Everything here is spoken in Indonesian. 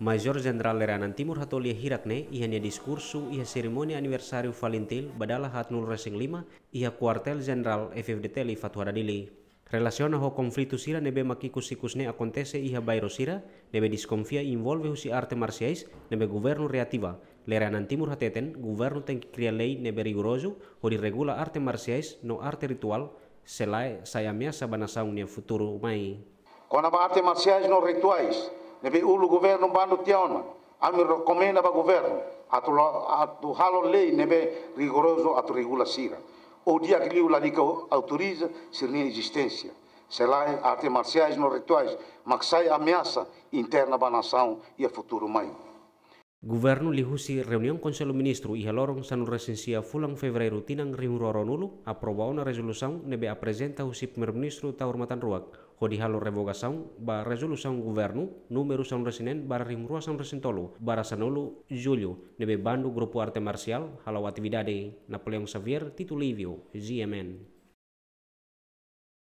Major Jenderal Leranan Timur Hatolia Hirakne ianya diskursu ia seremoni aniversariu Valentil hat hatnul racing lima ia kuartel Jenderal FFDT li Fatuharadili. Relasiona ho konflitu sira nebe makikus sikusne akontese iha bairo sira nebe diskonfia involve husi arte marsiais nebe guvernu reativa Leranan Timur hateten guvernu ten cria lei nebe rigoroso ho regula arte marsiais no arte ritual selai sayamia sabanasaung nia futuru mai. Kona arte marciais no rituais ne pe ulu governo bando tiaona ami recomenda ba governo atu atu halo lei ne pe rigoroso atu regula sira o dia que liu larica autoriza sirnia existência selai artes marciais no rituais mas sai ameaça interna ba nação e a futuro mãe Gubernur li husi reunión Conselho Ministro e reloron resensia recensia fulan febreiro tinang rihuroro nulu aprobao na resolusaun nebe apresenta husi Primeiro-Ministro ta hormatan ruak ho di halo revogação ba resolusaun governo número resinen bara ruas são resintolo bara sanolo Julio nebe bandu grupo arte marsial halawati atividade Napoleon Xavier titulivio Livio